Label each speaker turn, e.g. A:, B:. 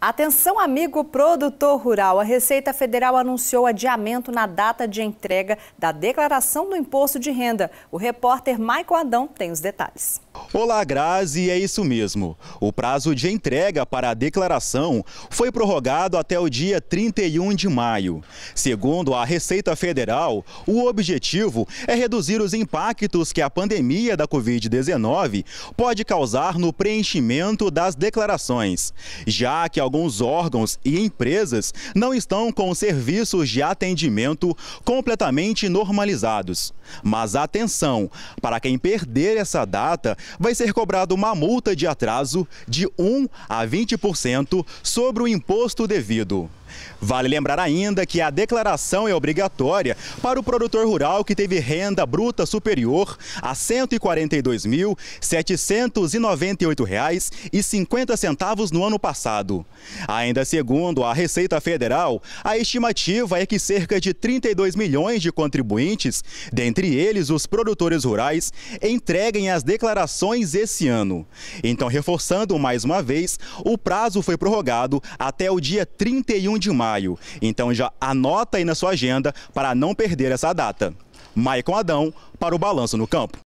A: Atenção, amigo produtor rural. A Receita Federal anunciou adiamento na data de entrega da declaração do imposto de renda. O repórter Maico Adão tem os detalhes.
B: Olá, Grazi, é isso mesmo. O prazo de entrega para a declaração foi prorrogado até o dia 31 de maio. Segundo a Receita Federal, o objetivo é reduzir os impactos que a pandemia da Covid-19 pode causar no preenchimento das declarações, já que alguns órgãos e empresas não estão com serviços de atendimento completamente normalizados. Mas atenção, para quem perder essa data, vai ser cobrada uma multa de atraso de 1 a 20% sobre o imposto devido. Vale lembrar ainda que a declaração é obrigatória para o produtor rural que teve renda bruta superior a R$ 142.798,50 no ano passado. Ainda segundo a Receita Federal, a estimativa é que cerca de 32 milhões de contribuintes, dentre eles os produtores rurais, entreguem as declarações esse ano. Então, reforçando mais uma vez, o prazo foi prorrogado até o dia 31 de de maio. Então já anota aí na sua agenda para não perder essa data. Maicon Adão para o Balanço no Campo.